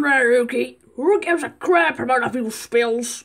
matter, Rookie. Who gives a crap about a few spills?